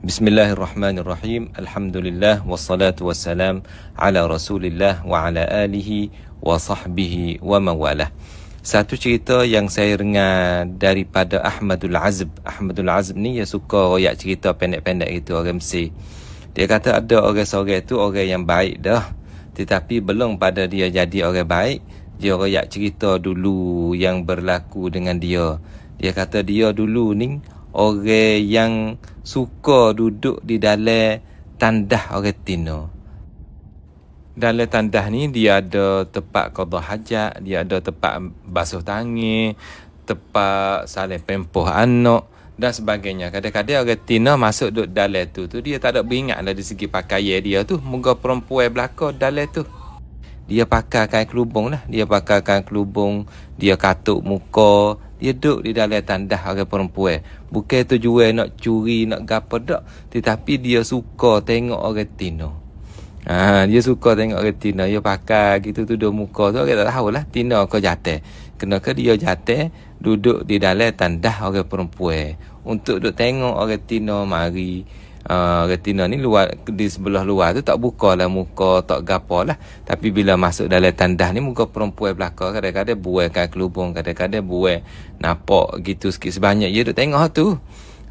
Bismillahirrahmanirrahim. Alhamdulillah wassalatu wassalam ala Rasulillah wa ala alihi wa sahbihi wa mawalah. Satu cerita yang saya dengar daripada Ahmadul Azb. Ahmadul Azb ni dia suka royak cerita pendek-pendek itu orang mesti. Dia kata ada orang seorang itu orang yang baik dah. Tetapi belum pada dia jadi orang baik, dia royak cerita dulu yang berlaku dengan dia. Dia kata dia dulu ni orang yang suka duduk di dalam tandah orang tino. Dalam tandah ni dia ada tempat qada hajat, dia ada tempat basuh tangan, tempat saling pempoh anak dan sebagainya. Kadang-kadang orang tino masuk duduk dalam tu tu dia tak ada beringat dari segi pakaian dia tu, muka perempuan belaka dalam tu. Dia pakai kain kelubung lah. Dia pakai kain kelubung. Dia katuk muka dia duduk di dalam tandas orang perempuan. Bukan tujuan nak curi, nak gapa dak, tetapi dia suka tengok orang tino. Ha, dia suka tengok orang tino, dia pakai gitu tu duduk muka tu orang tak lah tino ke jate. Kenapa dia jate duduk di dalam tandas orang perempuan untuk duduk tengok orang tino mari uh, retina ni luar di sebelah luar tu tak buka lah muka tak gapo lah tapi bila masuk dalam tandas ni muka perempuan belakang kadang-kadang buai kan kelubung kadang-kadang buai nampak gitu sikit sebanyak dia duk tengok tu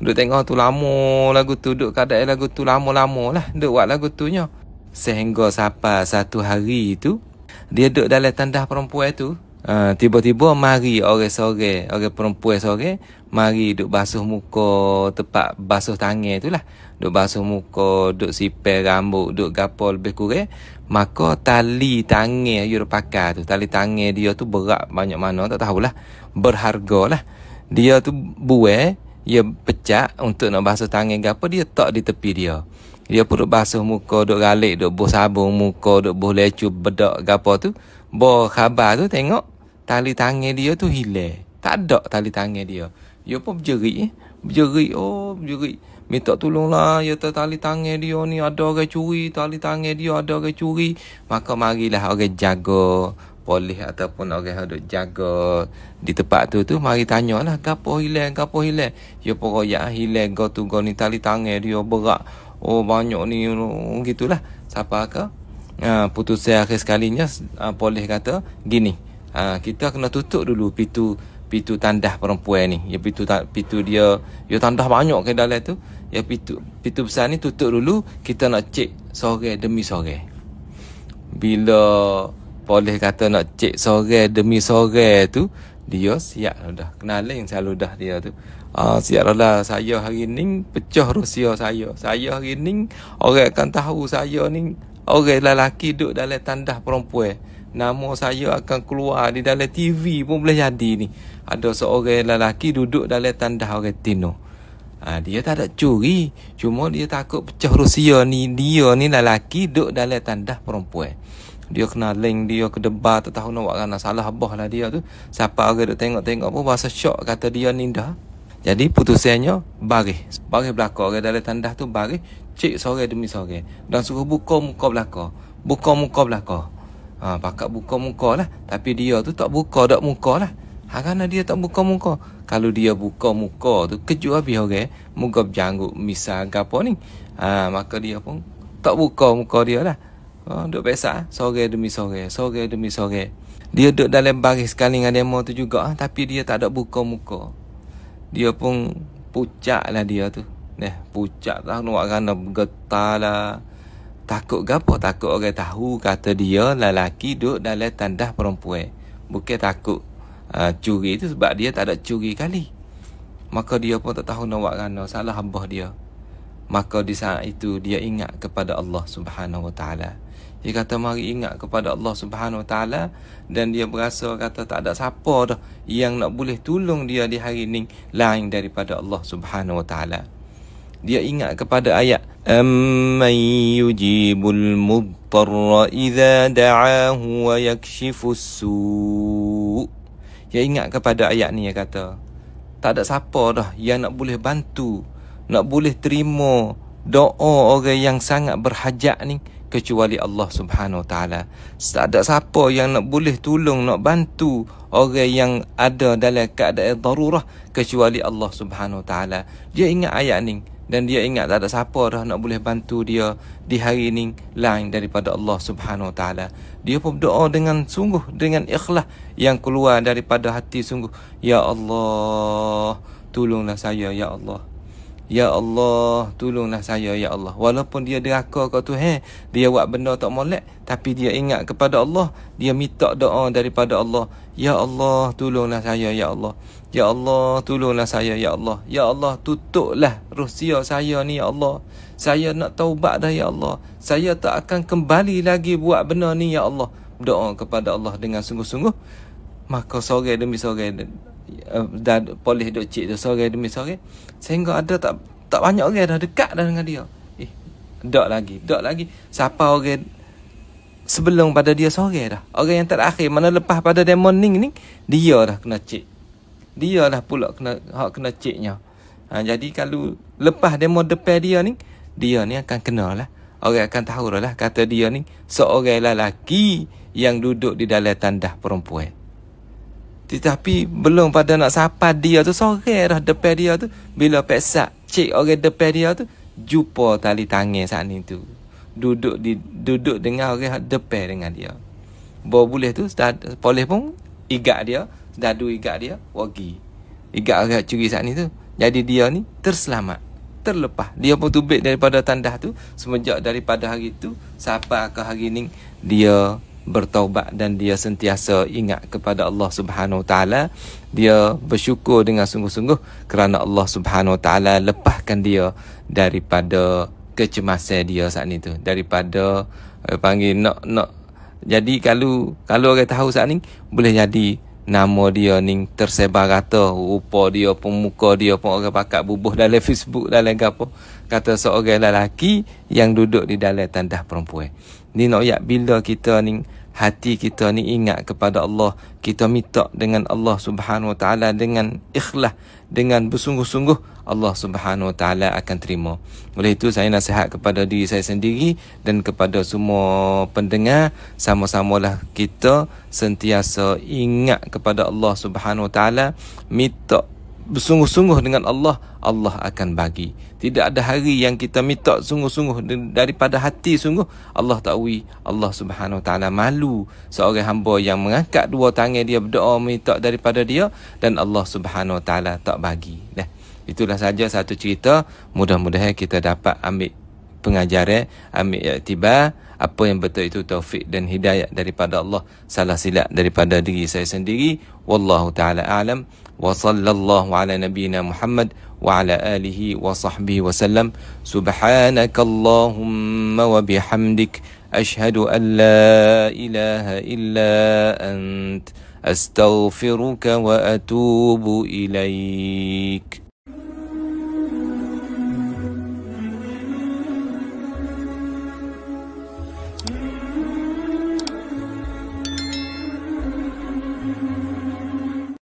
duk tengok tu lama lagu tu duk kadang lagu tu lama-lama lah duk buat lagu tu nya sehingga sampai satu hari tu dia duduk dalam tandas perempuan tu Ah, tiba-tiba mari orang sore, orang perempuan sore, mari duk basuh muka tempat basuh tangan itulah. Duk basuh muka, duk sipe rambut, duk gapo lebih kurang. Maka tali tangan yang dia pakai tu, tali tangan dia tu berat banyak mana, tak tahulah. Berharga lah. Dia tu buai, dia pecah untuk nak basuh tangan gapo, dia tak di tepi dia. Dia perlu basuh muka, duk galik, duk buh sabun muka, duk buh lecu, bedak gapo tu. Bo khabar tu tengok tali tangan dia tu hilang. Tak ada tali tangan dia. Dia pun berjerit. Eh? Berjerit. Oh, berjerit. Minta tolonglah. Ya tu tali tangan dia ni ada orang curi. Tali tangan dia ada orang curi. Maka marilah orang jaga. Polis ataupun orang yang duduk jaga di tempat tu tu. Mari tanya lah. Kenapa hilang? Kenapa hilang? Ya pun royak ah, hilang. Kau tu kau ni tali tangan dia berat. Oh, banyak ni. Gitulah. Siapa ke? Uh, putus saya akhir sekalinya uh, ah, polis kata gini ha, kita kena tutup dulu pintu pintu tandas perempuan ni ya pintu pintu dia ya tandas banyak ke dalam tu ya pintu pintu besar ni tutup dulu kita nak cek sore demi sore bila boleh kata nak cek sore demi sore tu dia siap dah kenalin selalu dah dia tu Ah, siap lah saya hari ni pecah rusia saya saya hari ni orang akan tahu saya ni orang lelaki duduk dalam tandas perempuan nama saya akan keluar di dalam TV pun boleh jadi ni. Ada seorang lelaki duduk dalam tanda orang Tino. Ha, dia tak ada curi. Cuma dia takut pecah Rusia ni. Dia ni lelaki duduk dalam tanda perempuan. Dia kena link dia ke debat tak tahu nak buat kerana salah abah lah dia tu. Siapa orang duduk tengok-tengok pun bahasa syok kata dia ni dah. Jadi putusannya baris. Baris belakang orang dalam tanda tu baris. Cik sore demi sore. Dan suruh buka muka belakang. Buka muka belakang. Ha, pakat buka muka lah. Tapi dia tu tak buka tak muka lah. Ha, kerana dia tak buka muka. Kalau dia buka muka tu kejut habis orang. Okay? Muka berjanggut misal ke apa ni. Ha, maka dia pun tak buka muka dia lah. Ha, duduk besar. Eh? Sore demi sore. Sore demi sore. Dia duduk dalam baris sekali dengan demo tu juga. Ha? Tapi dia tak ada buka muka. Dia pun pucat lah dia tu. Nah, pucat lah. Nak kerana bergetar lah. Takut gapo takut orang tahu kata dia lelaki duduk dalam tandas perempuan. Bukan takut uh, curi itu sebab dia tak ada curi kali. Maka dia pun tak tahu nak buat kerana salah hamba dia. Maka di saat itu dia ingat kepada Allah Subhanahu Wa Taala. Dia kata mari ingat kepada Allah Subhanahu Wa Taala dan dia berasa kata tak ada siapa dah yang nak boleh tolong dia di hari ini lain daripada Allah Subhanahu Wa Taala dia ingat kepada ayat amman yujibul mudtarra idza da'ahu wa yakshifu su dia ingat kepada ayat ni dia kata tak ada siapa dah yang nak boleh bantu nak boleh terima doa orang yang sangat berhajat ni kecuali Allah Subhanahu taala tak ada siapa yang nak boleh tolong nak bantu orang yang ada dalam keadaan darurat kecuali Allah Subhanahu taala dia ingat ayat ni dan dia ingat tak ada siapa dah nak boleh bantu dia di hari ini lain daripada Allah Subhanahu Wa Taala. Dia pun berdoa dengan sungguh dengan ikhlas yang keluar daripada hati sungguh. Ya Allah, tolonglah saya ya Allah. Ya Allah, tolonglah saya ya Allah. Walaupun dia deraka tu Tuhan, dia buat benda tak molek, tapi dia ingat kepada Allah, dia minta doa daripada Allah. Ya Allah, tolonglah saya ya Allah. Ya Allah, tolonglah saya ya Allah. Ya Allah, tutuplah Rusia saya ni ya Allah. Saya nak taubat dah ya Allah. Saya tak akan kembali lagi buat benda ni ya Allah. Doa kepada Allah dengan sungguh-sungguh. Maka sore demi sore uh, dan polis duk cek tu sore demi sore sehingga ada tak tak banyak orang dah dekat dah dengan dia eh dak lagi dak lagi siapa orang sebelum pada dia sore dah orang yang terakhir mana lepas pada dia morning ni dia dah kena cik, dia dah pula kena hak kena ciknya. ha, jadi kalau lepas demo depan dia ni dia ni akan kenal lah orang akan tahu lah, lah kata dia ni seorang lelaki yang duduk di dalam tandas perempuan tetapi belum pada nak sapa dia tu sore dah depan dia tu bila pesak cek orang depan dia tu jumpa tali tangan saat ni tu. Duduk di duduk dengan orang depan dengan dia. Bo boleh tu start boleh pun igak dia, dadu igak dia, wagi. Igak orang curi saat ni tu. Jadi dia ni terselamat terlepas. Dia pun tubik daripada tandas tu semenjak daripada hari tu sampai ke hari ni dia bertaubat dan dia sentiasa ingat kepada Allah Subhanahu taala dia bersyukur dengan sungguh-sungguh kerana Allah Subhanahu taala lepaskan dia daripada kecemasan dia saat ni tu daripada eh, panggil nak nak jadi kalau kalau orang tahu saat ni boleh jadi nama dia ni tersebar rata rupa dia pun dia pun orang pakat bubuh dalam Facebook dalam gapo kata seorang lelaki yang duduk di dalam tandas perempuan ni nak yak bila kita ni hati kita ni ingat kepada Allah kita minta dengan Allah Subhanahu Wa Taala dengan ikhlas dengan bersungguh-sungguh Allah Subhanahu Wa Taala akan terima oleh itu saya nasihat kepada diri saya sendiri dan kepada semua pendengar sama-samalah kita sentiasa ingat kepada Allah Subhanahu Wa Taala minta bersungguh-sungguh dengan Allah, Allah akan bagi. Tidak ada hari yang kita minta sungguh-sungguh daripada hati sungguh. Allah ta'wi, Allah subhanahu ta'ala malu seorang hamba yang mengangkat dua tangan dia berdoa minta daripada dia. Dan Allah subhanahu ta'ala tak bagi. Nah, itulah saja satu cerita. Mudah-mudahan kita dapat ambil pengajaran, ambil iktibar apa yang betul itu taufik dan hidayah daripada Allah salah silap daripada diri saya sendiri wallahu taala alam wa sallallahu ala nabiyyina Muhammad wa ala alihi wa sahbihi wa sallam subhanakallahumma wa bihamdik ashhadu an la ilaha illa ant astaghfiruka wa atubu ilaik